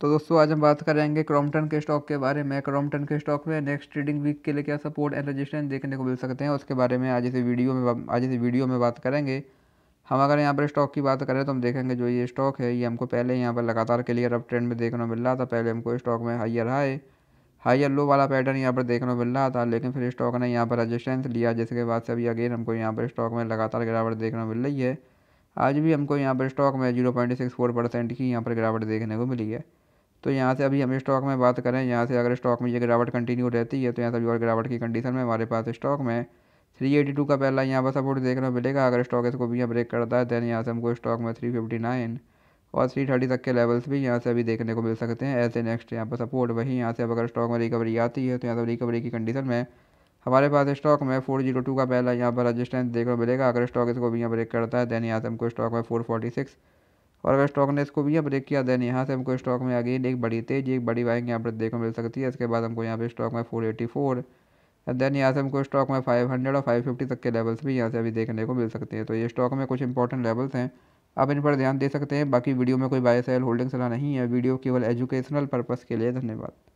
तो दोस्तों आज हम बात करेंगे क्रॉमटन के स्टॉक के बारे में क्रॉमटन के स्टॉक में नेक्स्ट ट्रेडिंग वीक के लिए क्या सपोर्ट एंड रजिस्टेंस देखने को मिल सकते हैं उसके बारे में आज इस वीडियो में आज इस वीडियो में बात करेंगे हम अगर यहाँ पर स्टॉक की बात करें तो हम देखेंगे जो ये स्टॉक है ये हमको पहले यहाँ पर लगातार क्लियर अप ट्रेंड में देखने को मिल रहा था पहले हमको स्टॉक में हाइयर हाई हाइयर लो वाला पैटर्न यहाँ पर देखने को मिल रहा था लेकिन फिर स्टॉक ने यहाँ पर रजिस्टेंस लिया जिसके बाद से अभी अगेन हमको यहाँ पर स्टॉक में लगातार गिरावट देखने को मिल रही है आज भी हमको यहाँ पर स्टॉक में zero point six four percent की यहाँ पर गिरावट देखने को मिली है तो यहाँ से अभी हम स्टॉक में बात करें यहाँ से अगर स्टॉक में ये गिरावट कंटिन्यू रहती है तो यहाँ से अभी और गिरावट की कंडीशन में हमारे पास स्टॉक में थ्री एटी टू का पहला यहाँ पर सपोर्ट देखने को मिलेगा अगर स्टॉक इसको भी यहाँ ब्रेक करता है दैन यहाँ से हमको स्टॉक में थ्री फिफ्टी नाइन और थ्री थर्टी तक के लेवल्स भी यहाँ से अभी देखने को मिल सकते हैं ऐसे नेक्स्ट यहाँ पर सपोर्ट वही यहाँ से अब अगर स्टॉक में रिकवरी आती है तो यहाँ से रिकवरी की कंडीशन में हमारे पास स्टॉक में फोर जीरो टू का पहला यहाँ पर रजिस्टेंस देखने को मिलेगा अगर स्टॉक इसको भी यहाँ ब्रेक करता है दैन यहाँ से हमको स्टॉक में फोर फोर्टी सिक्स और अगर स्टॉक ने इसको भी यहाँ ब्रेक किया देन यहाँ से हमको स्टॉक में आ गई एक बड़ी तेज एक बड़ी बाइंग यहाँ पर देखने मिल सकती है इसके बाद हमको यहाँ पे स्टॉक में फोर एटी फोर देन यहाँ से हमको स्टॉक में फाइव हंड्रेड और फाइव फिफ्टी तक के लेवल्स भी यहाँ से अभी देखने को मिल सकते हैं तो ये स्टॉक में कुछ इंपॉर्टेंट लेवल्स हैं आप इन पर ध्यान दे सकते हैं बाकी वीडियो में कोई बाय सेल होल्डिंग सलाह नहीं है वीडियो केवल एजुकेशनल पर्पज़ के लिए धन्यवाद